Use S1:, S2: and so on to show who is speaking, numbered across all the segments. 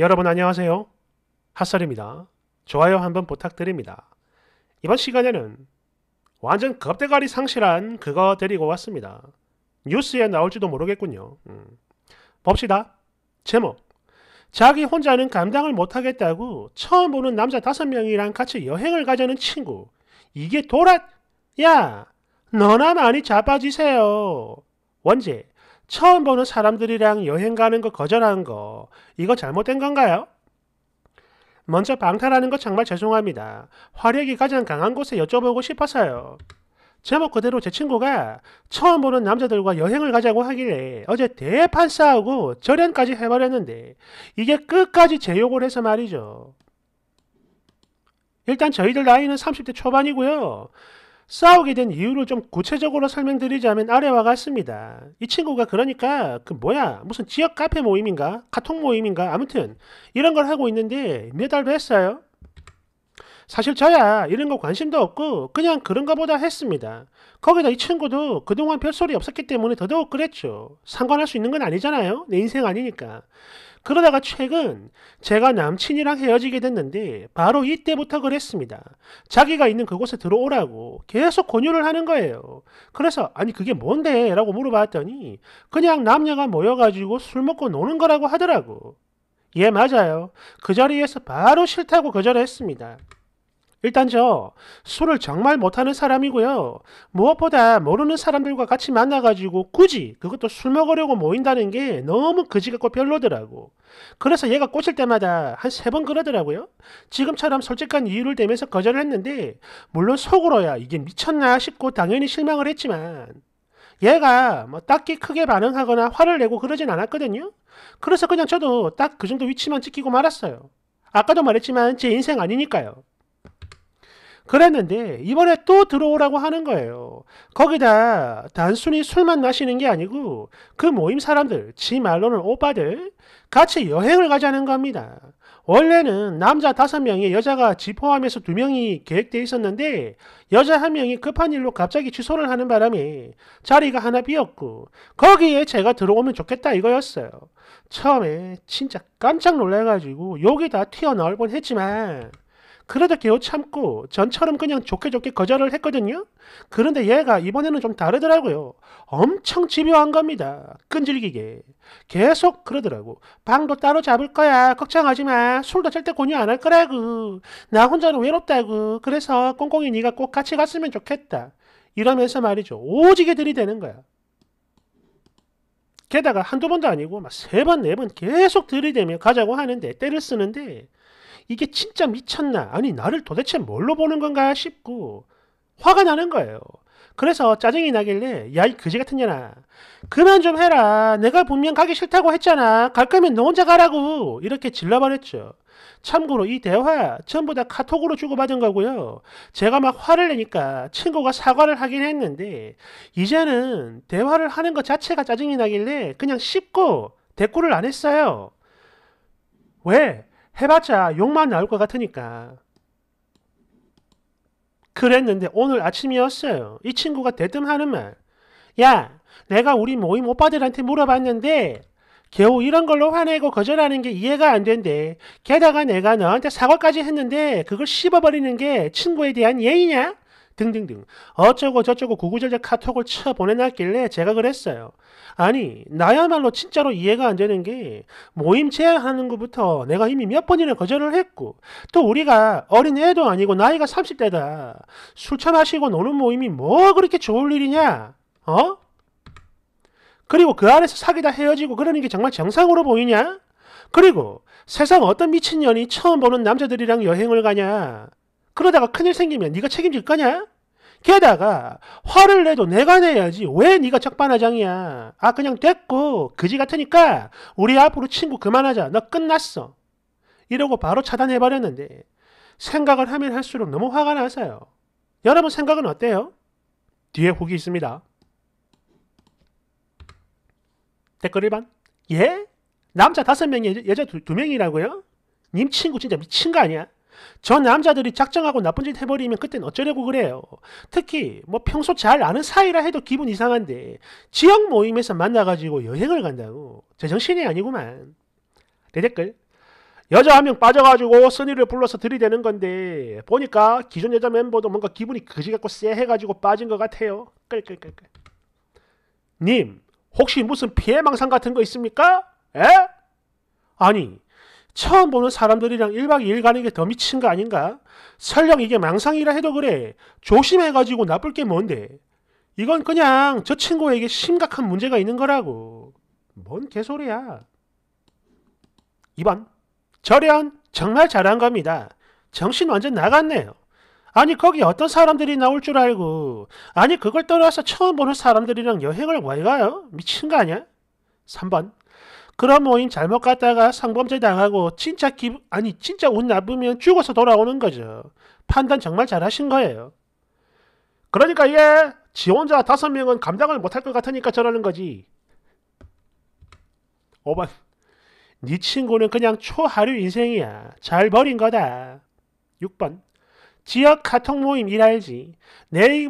S1: 여러분 안녕하세요. 핫설입니다. 좋아요 한번 부탁드립니다. 이번 시간에는 완전 겁대가리 상실한 그거 데리고 왔습니다. 뉴스에 나올지도 모르겠군요. 음. 봅시다. 제목 자기 혼자는 감당을 못하겠다고 처음 보는 남자 다섯 명이랑 같이 여행을 가자는 친구. 이게 도라... 야! 너나 많이 자빠지세요. 원제 처음 보는 사람들이랑 여행 가는 거 거절한 거, 이거 잘못된 건가요? 먼저 방탈하는 거 정말 죄송합니다. 화력이 가장 강한 곳에 여쭤보고 싶어서요. 제목 그대로 제 친구가 처음 보는 남자들과 여행을 가자고 하길래 어제 대판 싸우고 절연까지 해버렸는데 이게 끝까지 제 욕을 해서 말이죠. 일단 저희들 나이는 30대 초반이고요. 싸우게 된 이유를 좀 구체적으로 설명드리자면 아래와 같습니다. 이 친구가 그러니까 그 뭐야 무슨 지역 카페 모임인가 카톡 모임인가 아무튼 이런 걸 하고 있는데 몇달 됐어요. 사실 저야 이런 거 관심도 없고 그냥 그런가 보다 했습니다. 거기다 이 친구도 그동안 별소리 없었기 때문에 더더욱 그랬죠. 상관할 수 있는 건 아니잖아요. 내 인생 아니니까. 그러다가 최근 제가 남친이랑 헤어지게 됐는데 바로 이때부터 그랬습니다. 자기가 있는 그곳에 들어오라고 계속 권유를 하는 거예요. 그래서 아니 그게 뭔데? 라고 물어봤더니 그냥 남녀가 모여가지고 술 먹고 노는 거라고 하더라고. 예 맞아요. 그 자리에서 바로 싫다고 거절했습니다. 일단 저 술을 정말 못하는 사람이고요. 무엇보다 모르는 사람들과 같이 만나가지고 굳이 그것도 술 먹으려고 모인다는 게 너무 거지 같고 별로더라고. 그래서 얘가 꽂힐 때마다 한 세 번 그러더라고요. 지금처럼 솔직한 이유를 대면서 거절을 했는데 물론 속으로야 이게 미쳤나 싶고 당연히 실망을 했지만 얘가 뭐 딱히 크게 반응하거나 화를 내고 그러진 않았거든요. 그래서 그냥 저도 딱 그 정도 위치만 지키고 말았어요. 아까도 말했지만 제 인생 아니니까요. 그랬는데 이번에 또 들어오라고 하는 거예요. 거기다 단순히 술만 마시는 게 아니고 그 모임 사람들, 지 말로는 오빠들 같이 여행을 가자는 겁니다. 원래는 남자 5명에 여자가 지 포함해서 2명이 계획돼 있었는데 여자 1명이 급한 일로 갑자기 취소를 하는 바람에 자리가 하나 비었고 거기에 제가 들어오면 좋겠다 이거였어요. 처음에 진짜 깜짝 놀라가지고여기다 튀어나올 뻔 했지만 그러다 겨우 참고 전처럼 그냥 좋게 좋게 거절을 했거든요. 그런데 얘가 이번에는 좀 다르더라고요. 엄청 집요한 겁니다. 끈질기게. 계속 그러더라고. 방도 따로 잡을 거야. 걱정하지 마. 술도 절대 권유 안 할 거라고. 나 혼자는 외롭다고. 그래서 꽁꽁이 네가 꼭 같이 갔으면 좋겠다. 이러면서 말이죠. 오지게 들이대는 거야. 게다가 한두 번도 아니고 막 세 번, 네 번 계속 들이대며 가자고 하는데 때를 쓰는데 이게 진짜 미쳤나? 아니, 나를 도대체 뭘로 보는 건가 싶고, 화가 나는 거예요. 그래서 짜증이 나길래, 야, 이 그지 같은 년아. 그만 좀 해라. 내가 분명 가기 싫다고 했잖아. 갈 거면 너 혼자 가라고. 이렇게 질러버렸죠. 참고로 이 대화 전부 다 카톡으로 주고받은 거고요. 제가 막 화를 내니까 친구가 사과를 하긴 했는데 이제는 대화를 하는 것 자체가 짜증이 나길래 그냥 씹고 대꾸를 안 했어요. 왜? 해봤자 욕만 나올 것 같으니까. 그랬는데 오늘 아침이었어요. 이 친구가 대뜸 하는 말. 야, 내가 우리 모임 오빠들한테 물어봤는데 겨우 이런 걸로 화내고 거절하는 게 이해가 안 된대. 게다가 내가 너한테 사과까지 했는데 그걸 씹어버리는 게 친구에 대한 예의냐? 등등등 어쩌고 저쩌고 구구절절 카톡을 쳐 보내놨길래 제가 그랬어요. 아니 나야말로 진짜로 이해가 안 되는 게 모임 제한하는 것부터 내가 이미 몇 번이나 거절을 했고 또 우리가 어린 애도 아니고 나이가 30대다. 술 처마시고 노는 모임이 뭐 그렇게 좋을 일이냐? 어? 그리고 그 안에서 사귀다 헤어지고 그러는 게 정말 정상으로 보이냐? 그리고 세상 어떤 미친년이 처음 보는 남자들이랑 여행을 가냐? 그러다가 큰일 생기면 네가 책임질 거냐? 게다가 화를 내도 내가 내야지 왜 네가 적반하장이야 아 그냥 됐고 그지 같으니까 우리 앞으로 친구 그만하자 너 끝났어 이러고 바로 차단해버렸는데 생각을 하면 할수록 너무 화가 나서요 여러분 생각은 어때요? 뒤에 후기 있습니다 댓글 1번 예? 남자 5명이 여자 2명이라고요? 님 친구 진짜 미친 거 아니야? 전 남자들이 작정하고 나쁜 짓 해버리면 그땐 어쩌려고 그래요. 특히 뭐 평소 잘 아는 사이라 해도 기분 이상한데 지역 모임에서 만나가지고 여행을 간다고 제정신이 아니구만. 내 댓글 여자 한 명 빠져가지고 써니를 불러서 들이대는 건데 보니까 기존 여자 멤버도 뭔가 기분이 그지 같고 쎄해가지고 빠진 것 같아요. 끌끌끌끌. 님 혹시 무슨 피해망상 같은 거 있습니까? 에? 아니 처음 보는 사람들이랑 1박 2일 가는 게 더 미친 거 아닌가? 설령 이게 망상이라 해도 그래. 조심해가지고 나쁠 게 뭔데? 이건 그냥 저 친구에게 심각한 문제가 있는 거라고. 뭔 개소리야. 2번. 절연 정말 잘한 겁니다. 정신 완전 나갔네요. 아니 거기 어떤 사람들이 나올 줄 알고 아니 그걸 떠나서 처음 보는 사람들이랑 여행을 왜 가요? 미친 거 아니야? 3번 그런 모임 잘못 갔다가 상범죄 당하고 진짜 기 아니 진짜 운 나쁘면 죽어서 돌아오는 거죠. 판단 정말 잘하신 거예요. 그러니까 예, 지원자 다섯 명은 감당을 못 할 것 같으니까 저러는 거지. 5번 네 친구는 그냥 초하류 인생이야. 잘 버린 거다. 6번 지역 카톡 모임 일할지. 내,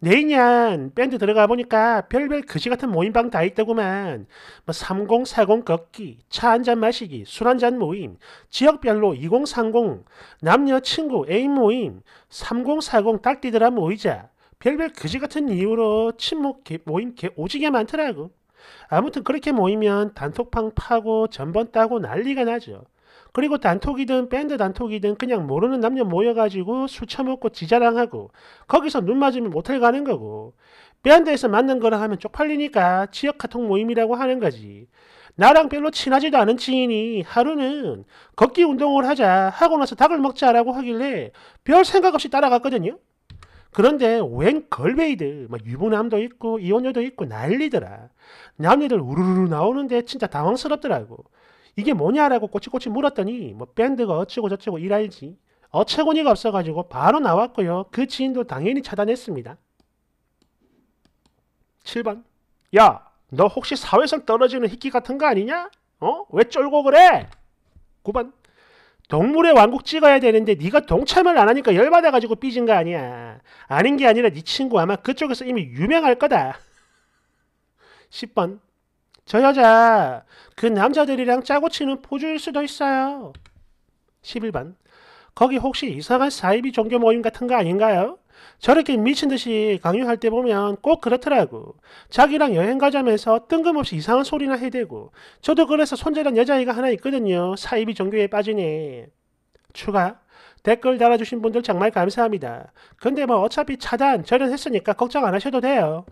S1: 내년 밴드 들어가 보니까 별별 그지 같은 모임방 다 있더구만. 뭐 3040 걷기, 차 한잔 마시기, 술한잔 모임, 지역별로 2030 남녀 친구 애인 모임, 3040 딱띠들아 모이자. 별별 그지 같은 이유로 친목 개, 모임 개 오지게 많더라고. 아무튼 그렇게 모이면 단톡방 파고 전번 따고 난리가 나죠. 그리고 단톡이든 밴드 단톡이든 그냥 모르는 남녀 모여가지고 술 처먹고 지자랑하고 거기서 눈 맞으면 모텔 가는 거고 밴드에서 만난 거라 하면 쪽팔리니까 지역 카톡 모임이라고 하는 거지. 나랑 별로 친하지도 않은 지인이 하루는 걷기 운동을 하자 하고 나서 닭을 먹자라고 하길래 별 생각 없이 따라갔거든요. 그런데 웬 걸베이들 막 유부남도 있고 이혼녀도 있고 난리더라. 남녀들 우르르 나오는데 진짜 당황스럽더라고. 이게 뭐냐라고 꼬치꼬치 물었더니 뭐 밴드가 어쩌고 저쩌고 일할지 어처구니가 없어가지고 바로 나왔고요. 그 지인도 당연히 차단했습니다. 7번 야 너 혹시 사회성 떨어지는 희끼 같은 거 아니냐? 어? 왜 쫄고 그래? 9번 동물의 왕국 찍어야 되는데 네가 동참을 안 하니까 열받아가지고 삐진 거 아니야. 아닌 게 아니라 네 친구 아마 그쪽에서 이미 유명할 거다. 10번 저 여자 그 남자들이랑 짜고 치는 포주일 수도 있어요. 1 1번 거기 혹시 이상한 사이비 종교 모임 같은 거 아닌가요? 저렇게 미친 듯이 강요할 때 보면 꼭 그렇더라고. 자기랑 여행 가자면서 뜬금없이 이상한 소리나 해대고. 저도 그래서 손자란 여자애가 하나 있거든요. 사이비 종교에 빠지네 추가. 댓글 달아주신 분들 정말 감사합니다. 근데 뭐 어차피 차단, 저연했으니까 걱정 안 하셔도 돼요.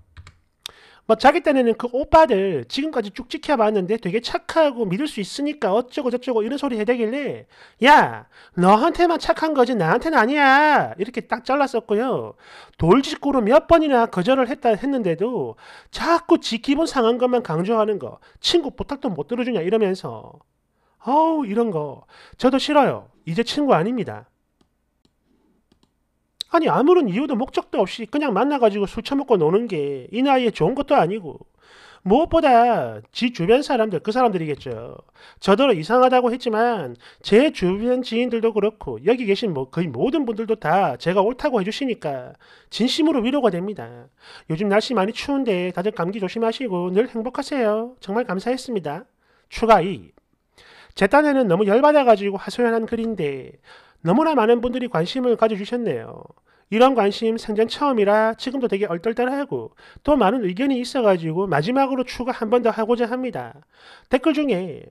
S1: 뭐 자기 때는그 오빠들 지금까지 쭉 지켜봤는데 되게 착하고 믿을 수 있으니까 어쩌고 저쩌고 이런 소리 해대길래 야 너한테만 착한 거지 나한테는 아니야 이렇게 딱 잘랐었고요 돌직구로 몇 번이나 거절을 했다 했는데도 자꾸 지 기분 상한 것만 강조하는 거 친구 부탁도 못 들어주냐 이러면서 어우 이런 거 저도 싫어요 이제 친구 아닙니다 아니 아무런 이유도 목적도 없이 그냥 만나가지고 술 처먹고 노는 게 이 나이에 좋은 것도 아니고 무엇보다 지 주변 사람들 그 사람들이겠죠. 저더러 이상하다고 했지만 제 주변 지인들도 그렇고 여기 계신 뭐 거의 모든 분들도 다 제가 옳다고 해주시니까 진심으로 위로가 됩니다. 요즘 날씨 많이 추운데 다들 감기 조심하시고 늘 행복하세요. 정말 감사했습니다. 추가 2. 제 딴에는 너무 열받아가지고 하소연한 글인데 너무나 많은 분들이 관심을 가져주셨네요. 이런 관심 생전 처음이라 지금도 되게 얼떨떨하고 또 많은 의견이 있어가지고 마지막으로 추가 한 번 더 하고자 합니다. 댓글 중에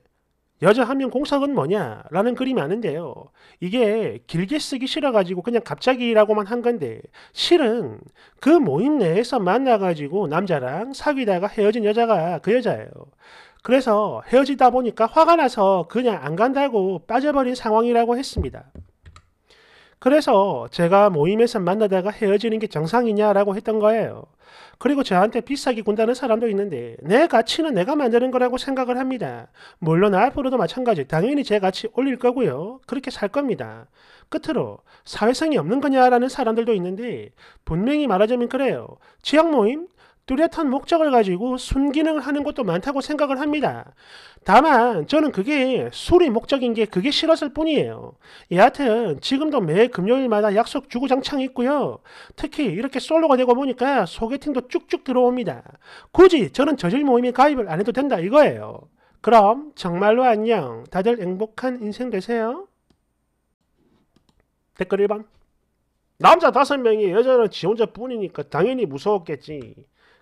S1: 여자 한 명 공석은 뭐냐? 라는 글이 많은데요. 이게 길게 쓰기 싫어가지고 그냥 갑자기라고만 한 건데, 실은 그 모임 내에서 만나가지고 남자랑 사귀다가 헤어진 여자가 그 여자예요. 그래서 헤어지다 보니까 화가 나서 그냥 안 간다고 빠져버린 상황이라고 했습니다. 그래서 제가 모임에서 만나다가 헤어지는 게 정상이냐라고 했던 거예요. 그리고 저한테 비싸게 군다는 사람도 있는데 내 가치는 내가 만드는 거라고 생각을 합니다. 물론 앞으로도 마찬가지 당연히 제 가치 올릴 거고요. 그렇게 살 겁니다. 끝으로 사회성이 없는 거냐라는 사람들도 있는데 분명히 말하자면 그래요. 지역 모임, 뚜렷한 목적을 가지고 순기능을 하는 것도 많다고 생각을 합니다. 다만 저는 그게 술이 목적인 게 그게 싫었을 뿐이에요. 예, 여하튼 지금도 매 금요일마다 약속 주구장창 있고요. 특히 이렇게 솔로가 되고 보니까 소개팅도 쭉쭉 들어옵니다. 굳이 저는 저질 모임에 가입을 안 해도 된다 이거예요. 그럼 정말로 안녕. 다들 행복한 인생 되세요. 댓글 1번 남자 5명이 여자는 지 혼자뿐이니까 당연히 무서웠겠지.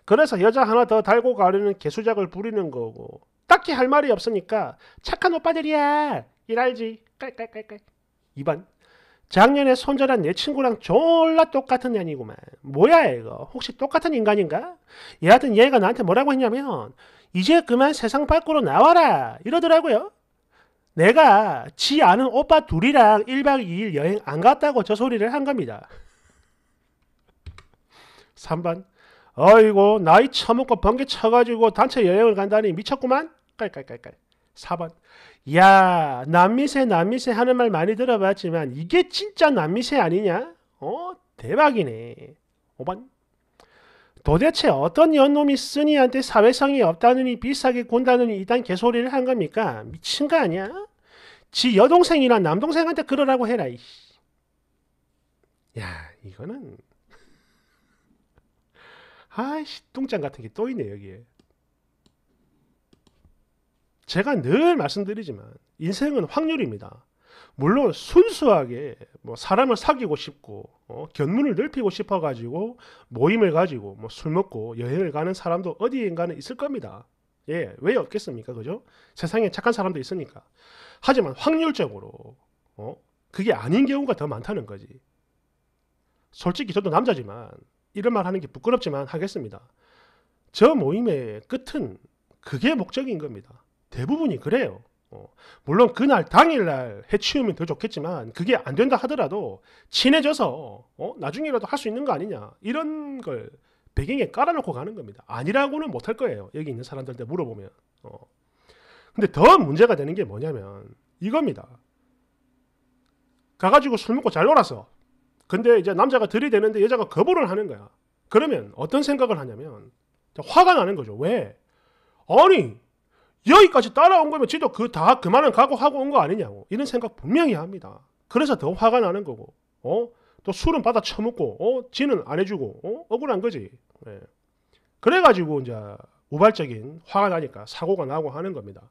S1: 그래서 여자 하나 더 달고 가려는 개수작을 부리는 거고 딱히 할 말이 없으니까 착한 오빠들이야 이랄지 깔깔깔깔 2번 작년에 손절한 내 친구랑 졸라 똑같은 년이구만 뭐야 이거 혹시 똑같은 인간인가? 여하튼 얘가 나한테 뭐라고 했냐면 이제 그만 세상 밖으로 나와라 이러더라고요 내가 지 아는 오빠 둘이랑 1박 2일 여행 안 갔다고 저 소리를 한 겁니다 3번 어이고 나이 처먹고 번개 쳐가지고 단체 여행을 간다니 미쳤구만. 깔깔깔깔. 4번. 야 남미세 남미세 하는 말 많이 들어봤지만 이게 진짜 남미세 아니냐? 어 대박이네. 5번. 도대체 어떤 연놈이 쓰니한테 사회성이 없다느니 비싸게 군다느니 이딴 개소리를 한 겁니까? 미친 거 아니야? 지 여동생이나 남동생한테 그러라고 해라. 이씨. 야 이거는 아이씨 똥장 같은 게 또 있네 여기에 제가 늘 말씀드리지만 인생은 확률입니다 물론 순수하게 뭐 사람을 사귀고 싶고 어, 견문을 넓히고 싶어 가지고 모임을 가지고 뭐 술 먹고 여행을 가는 사람도 어디인가는 있을 겁니다 예, 왜 없겠습니까? 그죠? 세상에 착한 사람도 있으니까. 하지만 확률적으로, 어? 그게 아닌 경우가 더 많다는 거지. 솔직히 저도 남자지만, 이런 말 하는 게 부끄럽지만 하겠습니다. 저 모임의 끝은 그게 목적인 겁니다. 대부분이 그래요. 어, 물론 그날 당일날 해치우면 더 좋겠지만 그게 안 된다 하더라도 친해져서 어, 나중에라도 할 수 있는 거 아니냐 이런 걸 배경에 깔아놓고 가는 겁니다. 아니라고는 못할 거예요. 여기 있는 사람들한테 물어보면. 어. 근데 더 문제가 되는 게 뭐냐면 이겁니다. 가가지고 술 먹고 잘 놀았어. 근데 이제 남자가 들이대는데 여자가 거부를 하는 거야. 그러면 어떤 생각을 하냐면 화가 나는 거죠. 왜? 아니 여기까지 따라온 거면 지도 그 다 그만한 각오하고 온 거 아니냐고 이런 생각 분명히 합니다. 그래서 더 화가 나는 거고 어? 또 술은 받아 처먹고 어? 지는 안 해주고 어? 억울한 거지. 예. 그래가지고 이제 우발적인 화가 나니까 사고가 나고 하는 겁니다.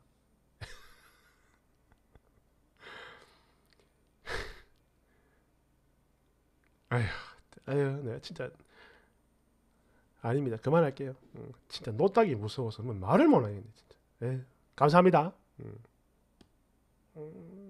S1: 아휴, 아휴, 내가 네, 진짜 아닙니다. 그만할게요. 음, 진짜 노딱이 무서워서 뭐 말을 못하겠네. 진짜. 에이, 예, 감사합니다. 음. 음.